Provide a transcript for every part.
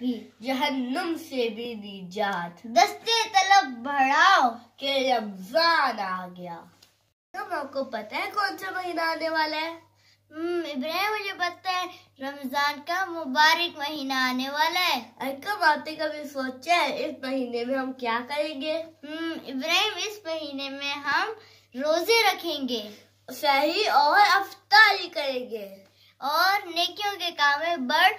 भी जहन्नुम से भी निजात दस्ते तलब बढ़ाओ के रमजान आ गया तुम आपको पता है कौन सा महीना आने वाला है हम्म, इब्राहिम मुझे पता है रमजान का मुबारक महीना आने वाला है अंकल आपने कभी सोचा है इस महीने में हम क्या करेंगे हम्म, इब्राहिम इस महीने में हम रोजे रखेंगे सही और अफ्तारी करेंगे और नेकियों के काम में बढ़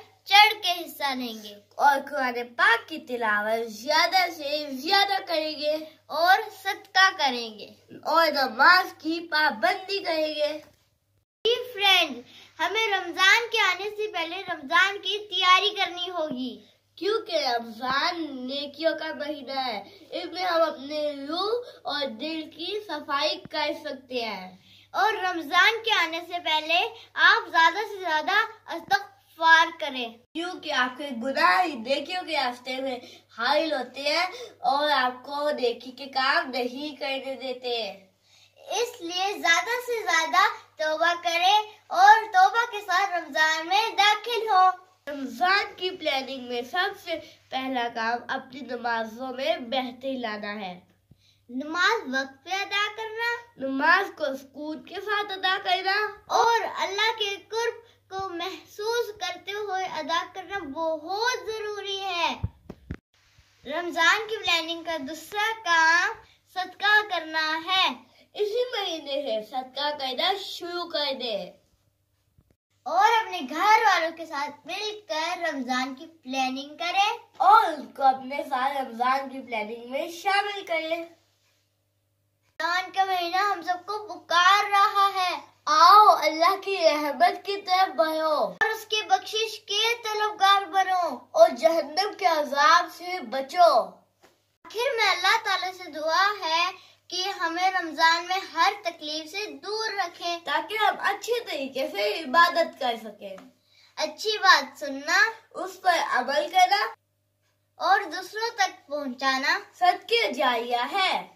जानेंगे और कुरान पाक की तिलावत ज्यादा से ज्यादा करेंगे और सदका करेंगे और नमाज की पाबंदी करेंगे फ्रेंड हमें रमजान के आने से पहले रमजान की तैयारी करनी होगी क्योंकि रमजान नेकियों का महीना है इसमें हम अपने रूह और दिल की सफाई कर सकते हैं और रमजान के आने से पहले आप ज्यादा से ज्यादा अस्तक फार करें क्योंकि आपके गुनाह नेकियों के रास्ते में हाइल होते हैं और आपको नेकी के काम नहीं करने देते हैं इसलिए ज्यादा से ज्यादा तोबा करें और तोबा के साथ रमजान में दाखिल हो रमजान की प्लानिंग में सबसे पहला काम अपनी नमाजों में बेहतर लाना है नमाज वक्त पे अदा करना नमाज को सुकून के साथ अदा करना और अल्लाह के कुर्ब बहुत ज़रूरी है रमज़ान की प्लानिंग का दूसरा काम सदका करना है इसी महीने से सदका करना शुरू कर दे और अपने घर वालों के साथ मिलकर रमजान की प्लानिंग करें और उसको अपने साथ रमजान की प्लानिंग में शामिल करें रमजान का महीना हम सबको पुकार रहा है आओ अल्लाह की रहमत की तरफ बढ़ो और उसके बख्शिश के अजाब से बचो आखिर में अल्लाह ताला से दुआ है कि हमें रमजान में हर तकलीफ से दूर रखे ताकि हम अच्छे तरीके से इबादत कर सके अच्छी बात सुनना उस पर अमल करना और दूसरों तक पहुंचाना सदके जारिया है